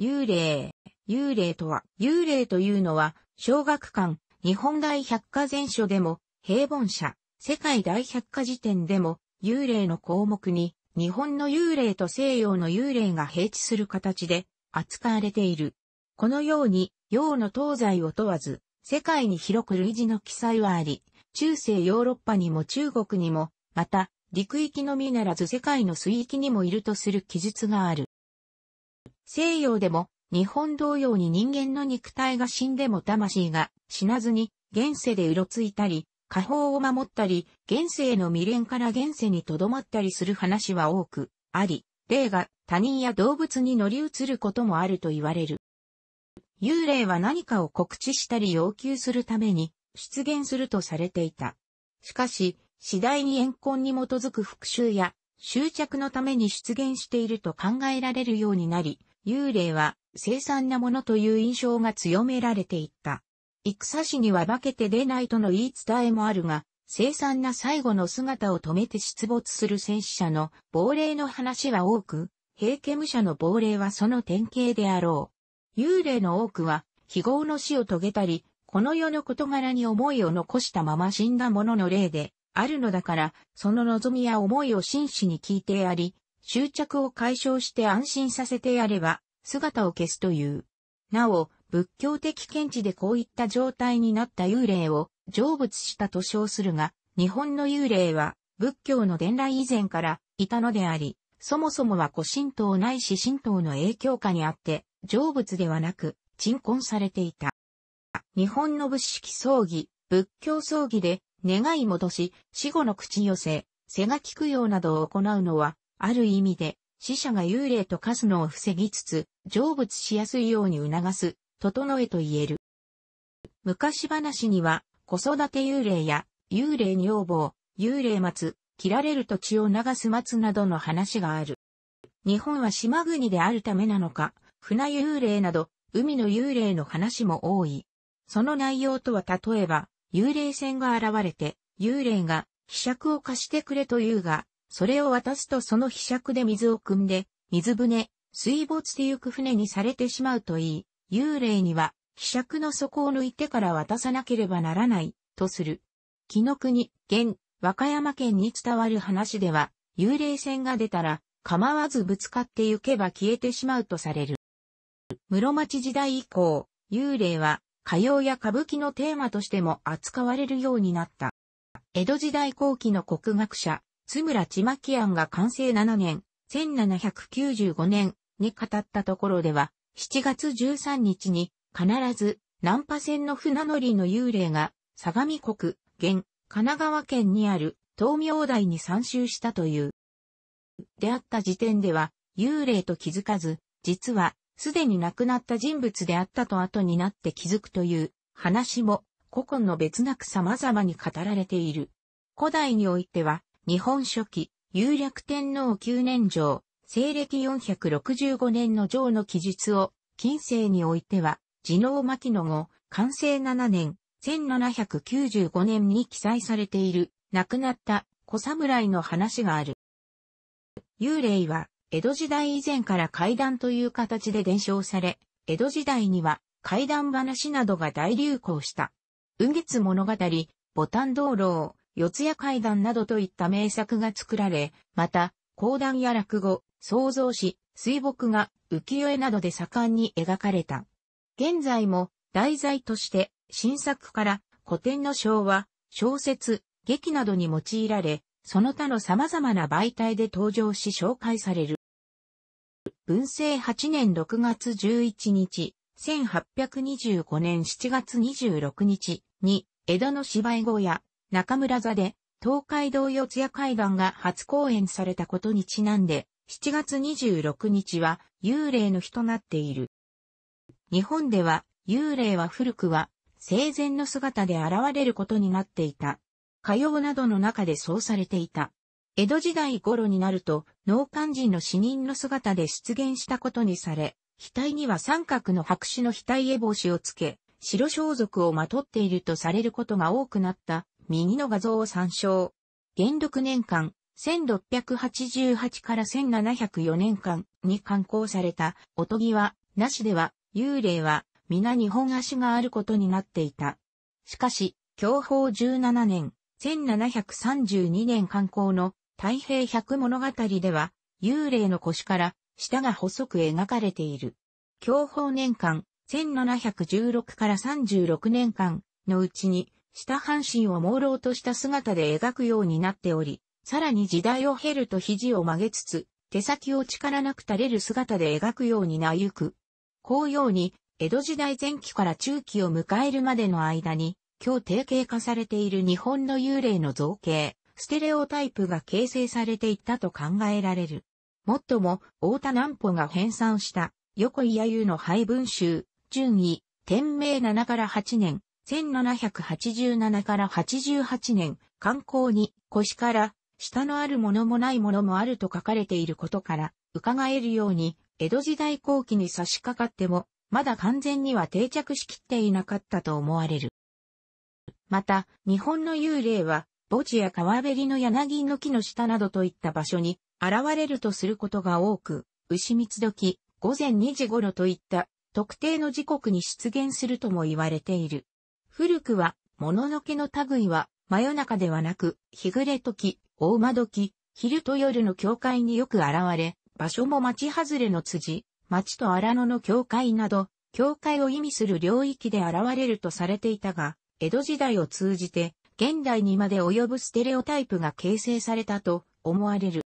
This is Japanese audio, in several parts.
幽霊。幽霊とは、幽霊というのは、小学館、日本大百科全書でも、平凡社、世界大百科事典でも、幽霊の項目に、日本の幽霊と西洋の幽霊が平地する形で、扱われている。このように、洋の東西を問わず、世界に広く類似の記載はあり、中世ヨーロッパにも中国にも、また、陸域のみならず世界の水域にもいるとする記述がある。西洋でも日本同様に人間の肉体が死んでも魂が死なずに現世でうろついたり、家方を守ったり、現世への未練から現世に留まったりする話は多くあり、霊が他人や動物に乗り移ることもあると言われる。幽霊は何かを告知したり要求するために出現するとされていた。しかし、次第に怨恨に基づく復讐や執着のために出現していると考えられるようになり、幽霊は凄惨なものという印象が強められていった。戦死には化けて出ないとの言い伝えもあるが、凄惨な最後の姿を止めて出没する戦死者の亡霊の話は多く、平家武者の亡霊はその典型であろう。幽霊の多くは、非業の死を遂げたり、この世の事柄に思いを残したまま死んだ者の霊で、あるのだから、その望みや思いを真摯に聞いてあり、執着を解消して安心させてやれば、姿を消すという。なお、仏教的見地でこういった状態になった幽霊を成仏したと称するが、日本の幽霊は仏教の伝来以前からいたのであり、そもそもは古神道ないし神道の影響下にあって、成仏ではなく、鎮魂されていた。日本の仏式葬儀、仏教葬儀で、願い戻し、死後の口寄せ、背が利くようなどを行うのは、ある意味で、死者が幽霊と化すのを防ぎつつ、成仏しやすいように促す、整えと言える。昔話には、子育て幽霊や、幽霊女房、幽霊松、切られる土地を流す松などの話がある。日本は島国であるためなのか、船幽霊など、海の幽霊の話も多い。その内容とは例えば、幽霊船が現れて、幽霊が、秘釈を貸してくれというが、それを渡すとその被釈で水を汲んで、水船、水没てゆく船にされてしまうといい、幽霊には、被釈の底を抜いてから渡さなければならない、とする。木の国、現、和歌山県に伝わる話では、幽霊船が出たら、構わずぶつかって行けば消えてしまうとされる。室町時代以降、幽霊は歌謡や歌舞伎のテーマとしても扱われるようになった。江戸時代後期の国学者、津村ちまき庵が完成7年、1795年に語ったところでは、7月13日に必ず南波線の船乗りの幽霊が相模国、現、神奈川県にある東明台に参集したという。であった時点では幽霊と気づかず、実はすでに亡くなった人物であったと後になって気づくという話も古今の別なく様々に語られている。古代においては日本初期、有略天皇九年上、西暦465年の上の記述を、近世においては、地能牧野後、完成7年、1795年に記載されている、亡くなった小侍の話がある。幽霊は、江戸時代以前から階段という形で伝承され、江戸時代には階段話などが大流行した。右月物語、ボタン道路、四谷階段などといった名作が作られ、また、講談や落語、創造詩、水墨画、浮世絵などで盛んに描かれた。現在も題材として新作から古典の昭和、小説、劇などに用いられ、その他の様々な媒体で登場し紹介される。文政8年6月11日、1825年7月26日に、江戸の芝居小屋、中村座で、東海道四谷海岸が初公演されたことにちなんで、7月26日は幽霊の日となっている。日本では幽霊は古くは生前の姿で現れることになっていた。歌謡などの中でそうされていた。江戸時代頃になると農漢人の死人の姿で出現したことにされ、額には三角の白紙の額絵帽子をつけ、白装束をまとっているとされることが多くなった右の画像を参照。元禄年間、1688から1704年間に刊行された、おとぎは、なしでは、幽霊は、皆日本足があることになっていた。しかし、享保17年、1732年刊行の太平百物語では、幽霊の腰から、舌が細く描かれている。享保年間、1716から36年間のうちに、下半身を朦朧とした姿で描くようになっており、さらに時代を経ると肘を曲げつつ、手先を力なく垂れる姿で描くようになゆく。こうように、江戸時代前期から中期を迎えるまでの間に、今日定型化されている日本の幽霊の造形、ステレオタイプが形成されていったと考えられる。もっとも、大田南穂が編纂した、横井弥生の配分集、順位、天明7から8年、1787から88年、観光に腰から下のあるものもないものもあると書かれていることから、伺えるように、江戸時代後期に差し掛かっても、まだ完全には定着しきっていなかったと思われる。また、日本の幽霊は、墓地や川べりの柳の木の下などといった場所に現れるとすることが多く、牛蜜時、午前2時頃といった特定の時刻に出現するとも言われている。古くは、もののけの類は、真夜中ではなく、日暮れ時、大間時、昼と夜の境界によく現れ、場所も町外れの辻、町と荒野の境界など、境界を意味する領域で現れるとされていたが、江戸時代を通じて、現代にまで及ぶステレオタイプが形成されたと思われる。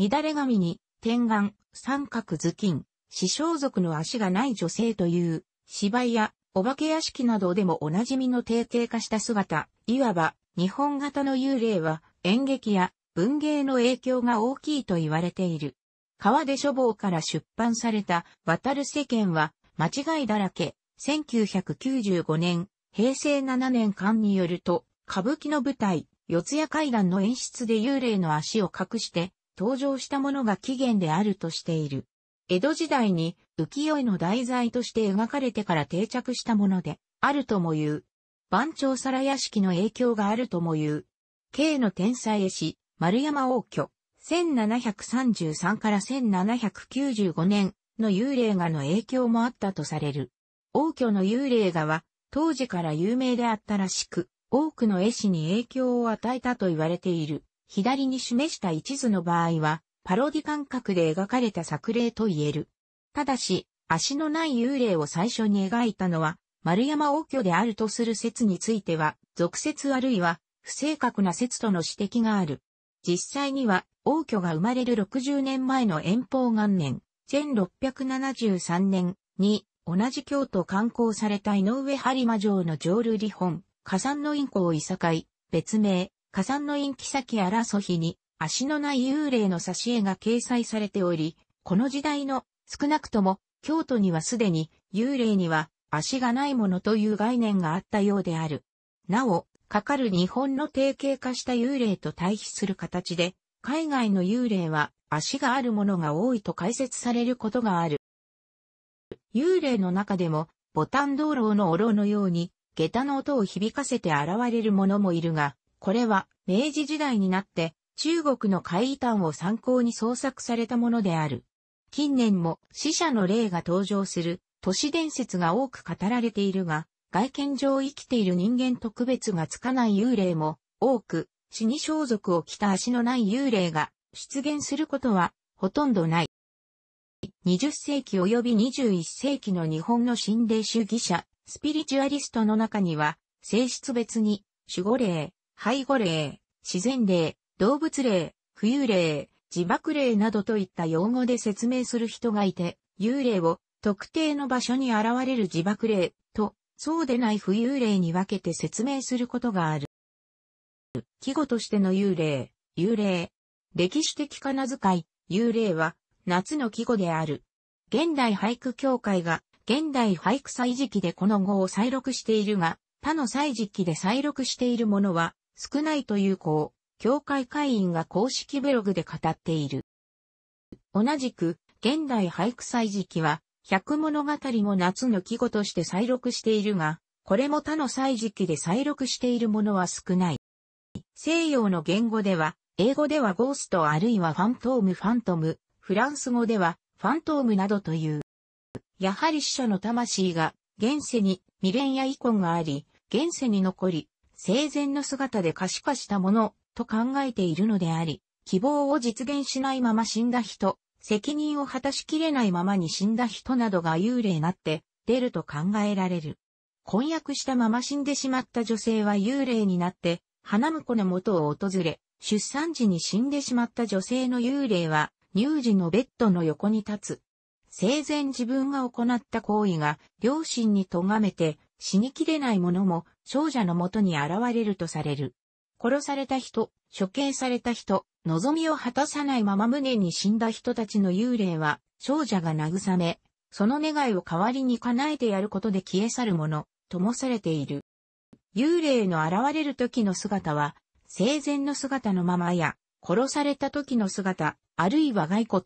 乱れ髪に、天眼、三角頭巾、死傷族の足がない女性という、芝居やお化け屋敷などでもおなじみの定型化した姿、いわば日本型の幽霊は演劇や文芸の影響が大きいと言われている。川出書房から出版された渡る世間は間違いだらけ、1995年、平成7年間によると、歌舞伎の舞台、四谷階段の演出で幽霊の足を隠して登場したものが起源であるとしている。江戸時代に浮世絵の題材として描かれてから定着したもので、あるとも言う。番長皿屋敷の影響があるとも言う。K の天才絵師、丸山王居、1733から1795年の幽霊画の影響もあったとされる。王居の幽霊画は、当時から有名であったらしく、多くの絵師に影響を与えたと言われている。左に示した一図の場合は、パロディ感覚で描かれた作例と言える。ただし、足のない幽霊を最初に描いたのは、丸山王居であるとする説については、俗説あるいは、不正確な説との指摘がある。実際には、王居が生まれる60年前の遠方元年、1673年に、同じ京都観光された井上播磨城の浄瑠璃本、火山の院校をいさかい、別名、火山の院妃荒そ日に、足のない幽霊の挿絵が掲載されており、この時代の少なくとも京都にはすでに幽霊には足がないものという概念があったようである。なお、かかる日本の定型化した幽霊と対比する形で、海外の幽霊は足があるものが多いと解説されることがある。幽霊の中でも、ボタン道路のおろのように、下駄の音を響かせて現れるものもいるが、これは明治時代になって中国の怪異譚を参考に創作されたものである。近年も死者の霊が登場する都市伝説が多く語られているが、外見上生きている人間特別がつかない幽霊も多く、死に装束を着た足のない幽霊が出現することはほとんどない。20世紀及び21世紀の日本の心霊主義者、スピリチュアリストの中には、性質別に、守護霊、背後霊、自然霊、動物霊、浮遊霊、自爆霊などといった用語で説明する人がいて、幽霊を特定の場所に現れる自爆霊と、そうでない浮遊霊に分けて説明することがある。季語としての幽霊、幽霊。歴史的仮名遣い、幽霊は夏の季語である。現代俳句協会が現代俳句祭時期でこの語を再録しているが、他の祭時期で再録しているものは少ないという項。協会会員が公式ブログで語っている。同じく、現代俳句祭時期は、百物語も夏の季語として再録しているが、これも他の祭時期で再録しているものは少ない。西洋の言語では、英語ではゴーストあるいはファントームファントム、フランス語ではファントームなどという。やはり死者の魂が、現世に未練や遺恨があり、現世に残り、生前の姿で可視化したものと考えているのであり、希望を実現しないまま死んだ人、責任を果たしきれないままに死んだ人などが幽霊なって出ると考えられる。婚約したまま死んでしまった女性は幽霊になって、花婿の元を訪れ、出産時に死んでしまった女性の幽霊は、乳児のベッドの横に立つ。生前自分が行った行為が、両親に咎めて、死にきれない者も、少女のもとに現れるとされる。殺された人、処刑された人、望みを果たさないまま無念に死んだ人たちの幽霊は、少女が慰め、その願いを代わりに叶えてやることで消え去るもの、ともされている。幽霊の現れる時の姿は、生前の姿のままや、殺された時の姿、あるいは骸骨、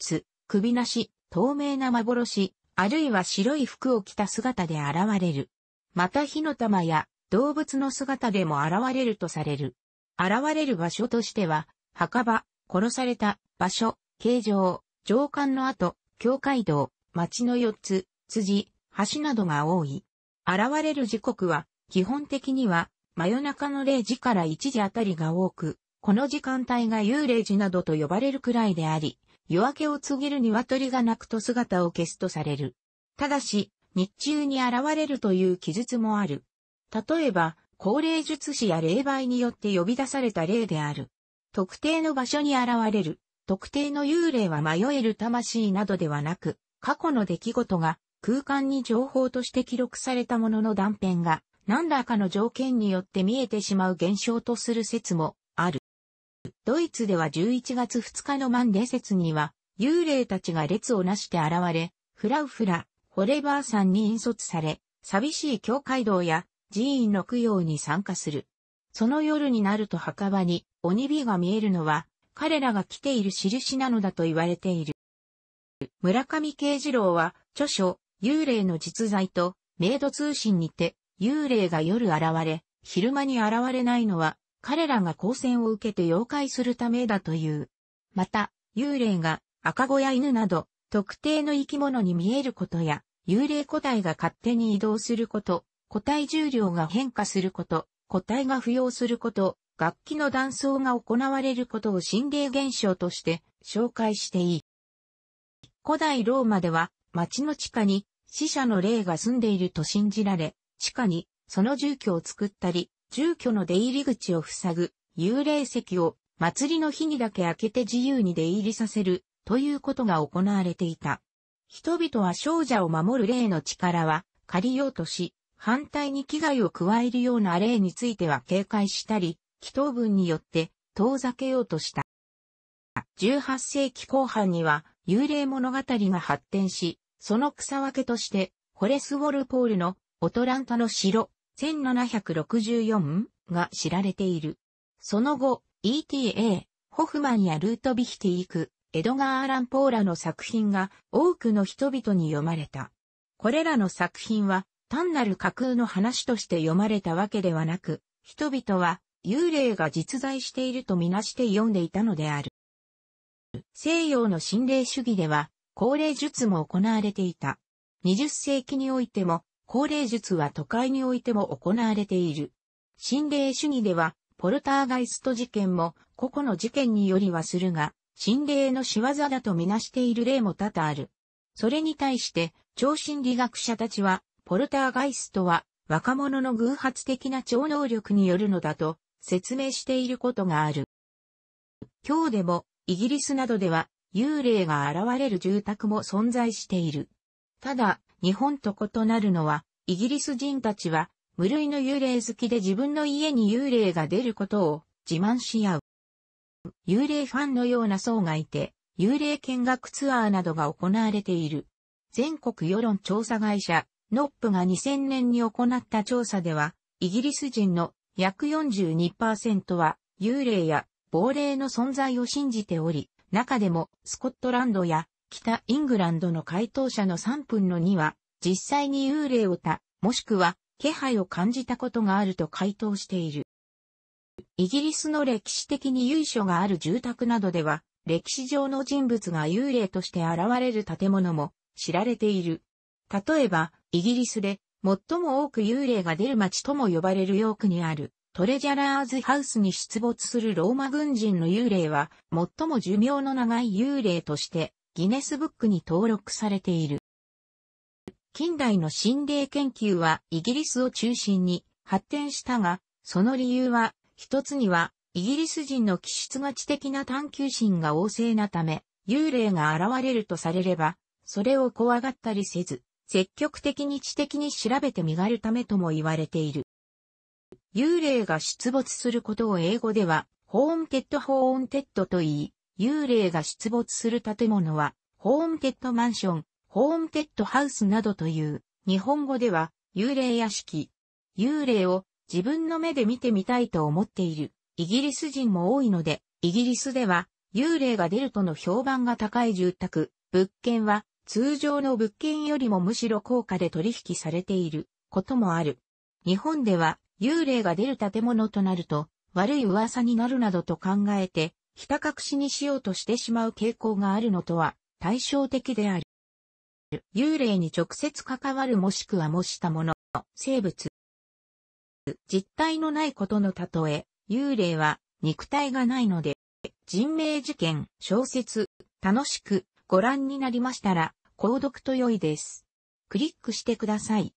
首なし、透明な幻、あるいは白い服を着た姿で現れる。また火の玉や動物の姿でも現れるとされる。現れる場所としては、墓場、殺された、場所、形状、上官の後、教会道、町の四つ、辻、橋などが多い。現れる時刻は、基本的には、真夜中の0時から1時あたりが多く、この時間帯が幽霊時などと呼ばれるくらいであり、夜明けを告げる鶏が鳴くと姿を消すとされる。ただし、日中に現れるという記述もある。例えば、高齢術師や霊媒によって呼び出された霊である。特定の場所に現れる、特定の幽霊は迷える魂などではなく、過去の出来事が空間に情報として記録されたものの断片が何らかの条件によって見えてしまう現象とする説もある。ドイツでは11月2日のマンデ説には幽霊たちが列をなして現れ、フラウフラ、ホレバーさんに引率され、寂しい教会道や寺院の供養に参加する。その夜になると墓場に鬼火が見えるのは彼らが来ている印なのだと言われている。村上慶次郎は著書幽霊の実在とメイド通信にて幽霊が夜現れ昼間に現れないのは彼らが光線を受けて妖怪するためだという。また幽霊が赤子や犬など特定の生き物に見えることや幽霊個体が勝手に移動すること、個体重量が変化すること、個体が浮揚すること、楽器の断層が行われることを心霊現象として紹介していい。古代ローマでは町の地下に死者の霊が住んでいると信じられ、地下にその住居を作ったり、住居の出入り口を塞ぐ幽霊席を祭りの日にだけ開けて自由に出入りさせるということが行われていた。人々は少女を守る霊の力は借りようとし、反対に危害を加えるような例については警戒したり、祈祷文によって遠ざけようとした。18世紀後半には幽霊物語が発展し、その草分けとして、ホレス・ウォルポールのオトランタの城、1764が知られている。その後、ETA、ホフマンやルートビヒティーク、エドガー・アラン・ポーラの作品が多くの人々に読まれた。これらの作品は単なる架空の話として読まれたわけではなく、人々は幽霊が実在しているとみなして読んでいたのである。西洋の心霊主義では、高齢術も行われていた。20世紀においても、高齢術は都会においても行われている。心霊主義では、ポルターガイスト事件も、個々の事件によりはするが、心霊の仕業だとみなしている例も多々ある。それに対して、超心理学者たちは、ポルターガイストは若者の偶発的な超能力によるのだと説明していることがある。今日でもイギリスなどでは幽霊が現れる住宅も存在している。ただ、日本と異なるのは、イギリス人たちは無類の幽霊好きで自分の家に幽霊が出ることを自慢し合う。幽霊ファンのような層がいて、幽霊見学ツアーなどが行われている。全国世論調査会社、ノップが2000年に行った調査では、イギリス人の約42%は幽霊や亡霊の存在を信じており、中でもスコットランドや北イングランドの回答者の3分の2は、実際に幽霊をた、もしくは気配を感じたことがあると回答している。イギリスの歴史的に由緒がある住宅などでは、歴史上の人物が幽霊として現れる建物も知られている。例えば、イギリスで最も多く幽霊が出る街とも呼ばれるヨークにあるトレジャラーズハウスに出没するローマ軍人の幽霊は最も寿命の長い幽霊としてギネスブックに登録されている。近代の心霊研究はイギリスを中心に発展したが、その理由は一つにはイギリス人の気質が知的な探求心が旺盛なため、幽霊が現れるとされれば、それを怖がったりせず、積極的に知的に調べて磨るためとも言われている。幽霊が出没することを英語では、ホーンテッドホーンテッドと言い、幽霊が出没する建物は、ホーンテッドマンション、ホーンテッドハウスなどという、日本語では、幽霊屋敷。幽霊を自分の目で見てみたいと思っている、イギリス人も多いので、イギリスでは、幽霊が出るとの評判が高い住宅、物件は、通常の物件よりもむしろ高価で取引されていることもある。日本では幽霊が出る建物となると悪い噂になるなどと考えて、ひた隠しにしようとしてしまう傾向があるのとは対照的である。幽霊に直接関わるもしくは模したもの、生物。実体のないことの例え、幽霊は肉体がないので、人命事件、小説、楽しくご覧になりましたら、購読と良いです。クリックしてください。